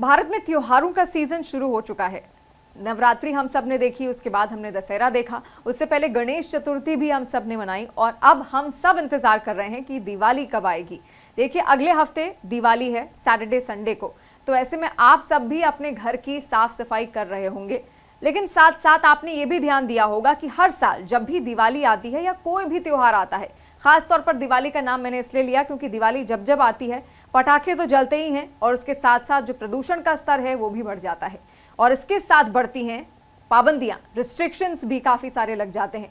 भारत में त्योहारों का सीजन शुरू हो चुका है नवरात्रि हम सब ने देखी उसके बाद हमने दशहरा देखा उससे पहले गणेश चतुर्थी भी हम सब ने मनाई और अब हम सब इंतजार कर रहे हैं कि दिवाली कब आएगी देखिए अगले हफ्ते दिवाली है सैटरडे संडे को तो ऐसे में आप सब भी अपने घर की साफ सफाई कर रहे होंगे लेकिन साथ साथ आपने ये भी ध्यान दिया होगा कि हर साल जब भी दिवाली आती है या कोई भी त्यौहार आता है खासतौर पर दिवाली का नाम मैंने इसलिए लिया क्योंकि दिवाली जब जब आती है पटाखे तो जलते ही हैं और उसके साथ साथ जो प्रदूषण का स्तर है वो भी बढ़ जाता है और इसके साथ बढ़ती हैं पाबंदियां रिस्ट्रिक्शंस भी काफ़ी सारे लग जाते हैं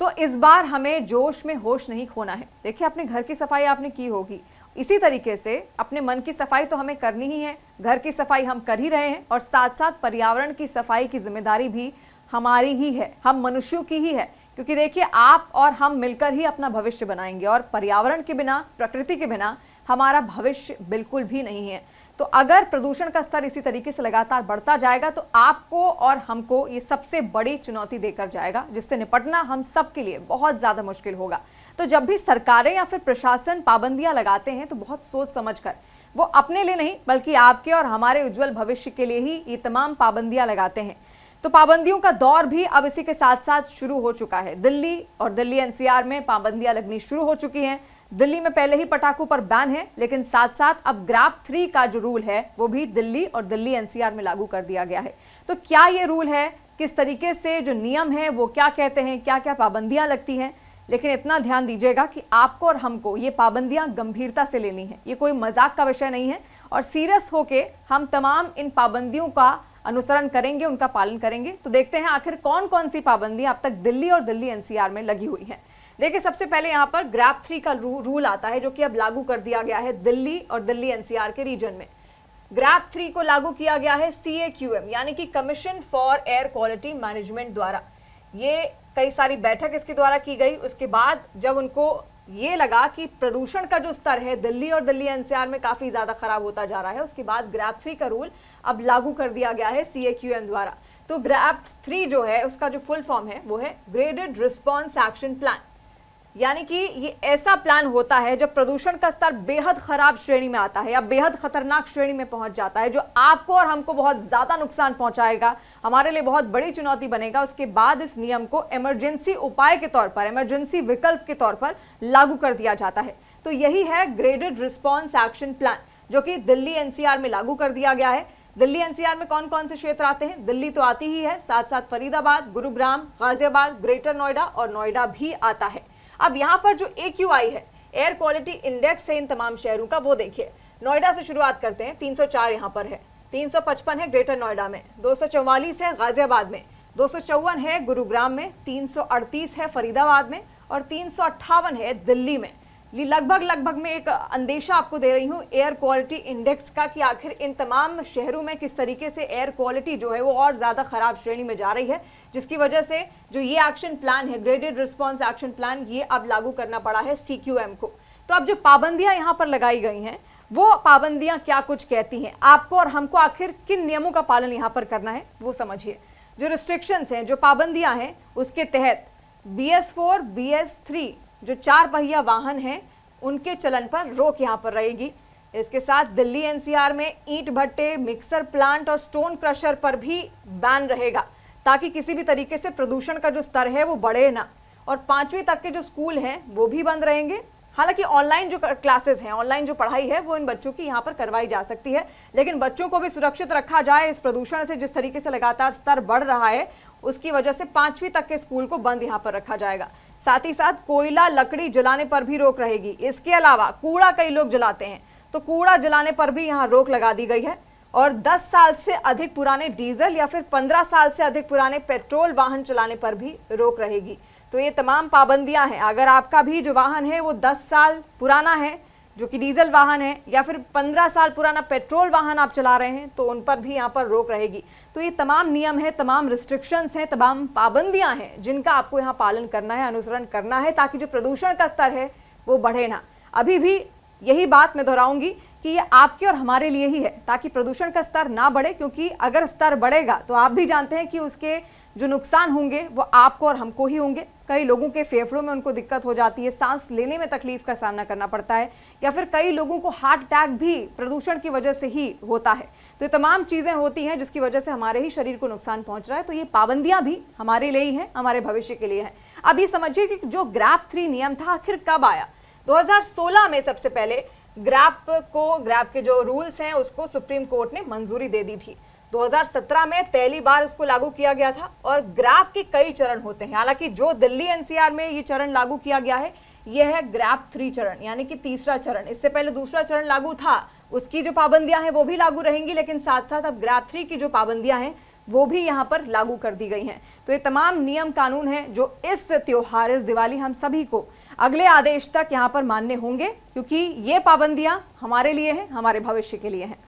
तो इस बार हमें जोश में होश नहीं खोना है देखिए अपने घर की सफाई आपने की होगी इसी तरीके से अपने मन की सफाई तो हमें करनी ही है घर की सफाई हम कर ही रहे हैं और साथ साथ पर्यावरण की सफाई की जिम्मेदारी भी हमारी ही है हम मनुष्यों की ही है क्योंकि देखिए आप और हम मिलकर ही अपना भविष्य बनाएंगे और पर्यावरण के बिना प्रकृति के बिना हमारा भविष्य बिल्कुल भी नहीं है तो अगर प्रदूषण का स्तर इसी तरीके से लगातार बढ़ता जाएगा तो आपको और हमको ये सबसे बड़ी चुनौती देकर जाएगा जिससे निपटना हम सबके लिए बहुत ज़्यादा मुश्किल होगा तो जब भी सरकारें या फिर प्रशासन पाबंदियां लगाते हैं तो बहुत सोच समझ कर वो अपने लिए नहीं बल्कि आपके और हमारे उज्जवल भविष्य के लिए ही ये तमाम पाबंदियां लगाते हैं तो पाबंदियों का दौर भी अब इसी के साथ साथ शुरू हो चुका है दिल्ली और दिल्ली एनसीआर में पाबंदियां लगनी शुरू हो चुकी हैं दिल्ली में पहले ही पटाखों पर बैन है लेकिन साथ साथ अब ग्राफ थ्री का जो रूल है वो भी दिल्ली और दिल्ली एनसीआर में लागू कर दिया गया है तो क्या ये रूल है किस तरीके से जो नियम है वो क्या कहते हैं क्या क्या पाबंदियां लगती हैं लेकिन इतना ध्यान दीजिएगा कि आपको और हमको ये पाबंदियां गंभीरता से लेनी है ये कोई मजाक का विषय नहीं है और सीरियस होके हम तमाम इन पाबंदियों का अनुसरण करेंगे उनका पालन करेंगे तो देखते हैं आखिर कौन कौन सी पाबंदियां अब तक दिल्ली और दिल्ली एनसीआर में लगी हुई हैं देखिए सबसे पहले यहाँ पर ग्रैप थ्री का रू, रूल आता है जो कि अब लागू कर दिया गया है दिल्ली और दिल्ली एनसीआर के रीजन में ग्रैप थ्री को लागू किया गया है सी यानी कि commission for air quality management द्वारा ये कई सारी बैठक इसके द्वारा की गई उसके बाद जब उनको ये लगा कि प्रदूषण का जो स्तर है दिल्ली और दिल्ली एनसीआर में काफी ज्यादा खराब होता जा रहा है उसके बाद ग्रैप थ्री का रूल अब लागू कर दिया गया है सी द्वारा तो ग्रैप थ्री जो है उसका जो फुल फॉर्म है वो है ग्रेडेड रिस्पॉन्स एक्शन प्लान यानी कि ये ऐसा प्लान होता है जब प्रदूषण का स्तर बेहद खराब श्रेणी में आता है या बेहद खतरनाक श्रेणी में पहुंच जाता है जो आपको और हमको बहुत ज़्यादा नुकसान पहुंचाएगा हमारे लिए बहुत बड़ी चुनौती बनेगा उसके बाद इस नियम को इमरजेंसी उपाय के तौर पर इमरजेंसी विकल्प के तौर पर लागू कर दिया जाता है तो यही है ग्रेडेड रिस्पॉन्स एक्शन प्लान जो कि दिल्ली एनसीआर में लागू कर दिया गया है दिल्ली एनसीआर में कौन कौन से क्षेत्र आते हैं दिल्ली तो आती ही है साथ साथ फरीदाबाद गुरुग्राम गाजियाबाद ग्रेटर नोएडा और नोएडा भी आता है अब यहाँ पर जो ए है एयर क्वालिटी इंडेक्स है इन तमाम शहरों का वो देखिए नोएडा से शुरुआत करते हैं 304 यहाँ पर है 355 है ग्रेटर नोएडा में चौवालीस है गाजियाबाद में दो है गुरुग्राम में 338 है फरीदाबाद में और तीन है दिल्ली में लगभग लगभग मैं एक अंदेशा आपको दे रही हूँ एयर क्वालिटी इंडेक्स का कि आखिर इन तमाम शहरों में किस तरीके से एयर क्वालिटी जो है वो और ज़्यादा ख़राब श्रेणी में जा रही है जिसकी वजह से जो ये एक्शन प्लान है ग्रेडेड रिस्पॉन्स एक्शन प्लान ये अब लागू करना पड़ा है सी को तो अब जो पाबंदियाँ यहाँ पर लगाई गई हैं वो पाबंदियाँ क्या कुछ कहती हैं आपको और हमको आखिर किन नियमों का पालन यहाँ पर करना है वो समझिए जो रिस्ट्रिक्शंस हैं जो पाबंदियाँ हैं उसके तहत B S four B S three जो चार पहिया वाहन हैं उनके चलन पर रोक यहाँ पर रहेगी इसके साथ दिल्ली एनसीआर में ईंट भट्टे मिक्सर प्लांट और स्टोन क्रशर पर भी बैन रहेगा ताकि किसी भी तरीके से प्रदूषण का जो स्तर है वो बढ़े ना और पांचवी तक के जो स्कूल हैं वो भी बंद रहेंगे हालांकि ऑनलाइन जो क्लासेस हैं ऑनलाइन जो पढ़ाई है वो इन बच्चों की यहाँ पर करवाई जा सकती है लेकिन बच्चों को भी सुरक्षित रखा जाए इस प्रदूषण से जिस तरीके से लगातार स्तर बढ़ रहा है उसकी वजह से पांचवी तक के स्कूल को बंद यहाँ पर रखा जाएगा साथ ही साथ कोयला लकड़ी जलाने पर भी रोक रहेगी इसके अलावा कूड़ा कई लोग जलाते हैं तो कूड़ा जलाने पर भी यहाँ रोक लगा दी गई है और 10 साल से अधिक पुराने डीजल या फिर 15 साल से अधिक पुराने पेट्रोल वाहन चलाने पर भी रोक रहेगी तो ये तमाम पाबंदियां हैं अगर आपका भी जो वाहन है वो 10 साल पुराना है जो कि डीजल वाहन है या फिर 15 साल पुराना पेट्रोल वाहन आप चला रहे हैं तो उन पर भी यहाँ पर रोक रहेगी तो ये तमाम नियम है तमाम रिस्ट्रिक्शंस हैं तमाम पाबंदियां हैं जिनका आपको यहाँ पालन करना है अनुसरण करना है ताकि जो प्रदूषण का स्तर है वो बढ़े ना अभी भी यही बात मैं दोहराऊंगी कि ये आपके और हमारे लिए ही है ताकि प्रदूषण का स्तर ना बढ़े क्योंकि अगर स्तर बढ़ेगा तो आप भी जानते हैं कि उसके जो नुकसान होंगे वो आपको और हमको ही होंगे कई लोगों के फेफड़ों में उनको दिक्कत हो जाती है सांस लेने में तकलीफ का सामना करना पड़ता है या फिर कई लोगों को हार्ट अटैक भी प्रदूषण की वजह से ही होता है तो ये तमाम चीज़ें होती हैं जिसकी वजह से हमारे ही शरीर को नुकसान पहुंच रहा है तो ये पाबंदियां भी हमारे लिए ही हैं हमारे भविष्य के लिए हैं अब ये समझिए कि जो ग्रैप थ्री नियम था आखिर कब आया दो में सबसे पहले ग्रैप को ग्रैप के जो रूल्स हैं उसको सुप्रीम कोर्ट ने मंजूरी दे दी थी 2017 में पहली बार इसको लागू किया गया था और ग्रैप के कई चरण होते हैं हालांकि जो दिल्ली एनसीआर में ये चरण लागू किया गया है यह है ग्रैप थ्री चरण यानी कि तीसरा चरण इससे पहले दूसरा चरण लागू था उसकी जो पाबंदियां हैं वो भी लागू रहेंगी लेकिन साथ साथ अब ग्रैप थ्री की जो पाबंदियां हैं वो भी यहाँ पर लागू कर दी गई हैं तो ये तमाम नियम कानून हैं जो इस त्योहार इस दिवाली हम सभी को अगले आदेश तक यहाँ पर मानने होंगे क्योंकि ये पाबंदियां हमारे लिए हैं हमारे भविष्य के लिए हैं